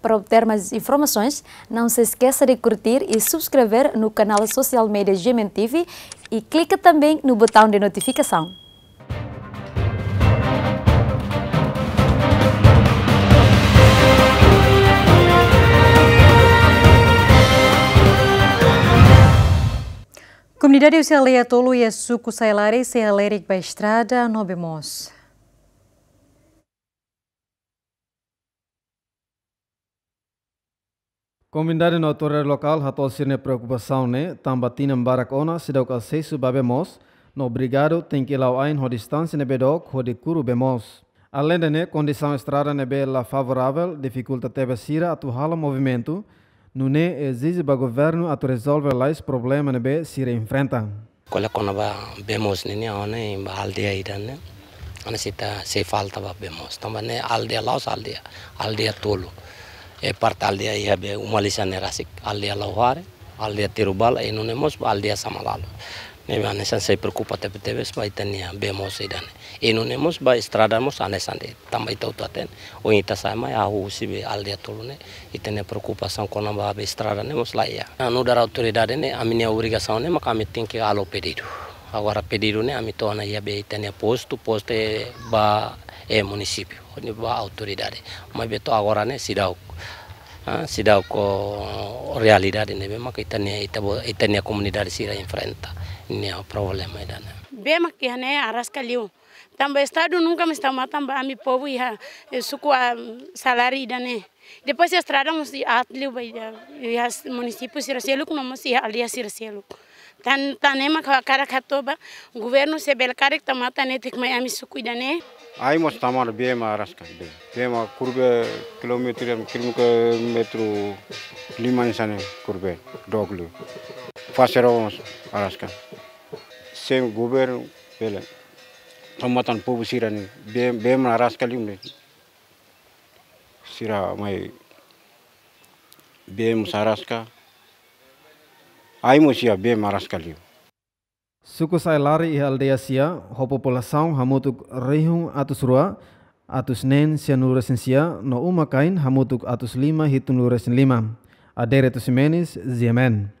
Para obter mais informações, não se esqueça de curtir e subscrever no canal Social Media Gemen TV e clique também no botão de notificação. Comunidade Usialeia Tolo e Suco Sailare se Baestrada, Nobemos. estrada Comunidade no autoridade local a hatou na preocupação né, tambatina mbarakona sidauka seisu babemos, no obrigado tem que lau ain ho distância ne bedok ho de curu bemos. Além de né, condição estrada ne bela favorável, dificulta teve sira atu o movimento, no né? exige o governo resolver lá esse problema ne be sira enfrenta. Kola kona ba bemos ne né? one ba aldea idan ne. Ana se falta bemos. Tamba ne aldeia. laus aldea, Aldeia, tolo. e parte aldea ia be umalisan erasik aldea lauare aldea tirubal e non emos aldea samalalo ne anesan sei preocupa te pete ves bai be mos e non emos ba estrada mos anesan de tamba itau taten o ita sa be aldea tolone itene preocupa sa ba be estrada ne mos laia anu dara uturi ne amine uri ga sa ne alo pedidu agora pedidu ne amito ana ia be itene postu poste ba é município, a autoridade. Mas beto agora, né, se dá o ah, realidade, né, bem que itania, itania tá comunidade se enfrenta, não é problema, né. Bem, que né, arrascaliu. Também estado nunca me está matando a meu povo e a suco a ah, salário, né. Depois a estrada, a atlio, a município, se recelo, não se alia se recelo. tan tanema kawakara katoba governo sebelkare tamatane tikmai ami sukuidane ai mos tamar be ma raska be be ma kurbe kilometer am kilometro liman sane kurbe doglu fasero mos araska sem governo bele tamatan pobu sirani be be ma raska limle sira mai be musaraska ai musia be maras kalio suku sai lari i aldeia sia hopo polasaung hamutuk rehung atus rua atus nen sia sia no uma kain hamutuk atus lima hitun luresen lima adere tusimenis ziemen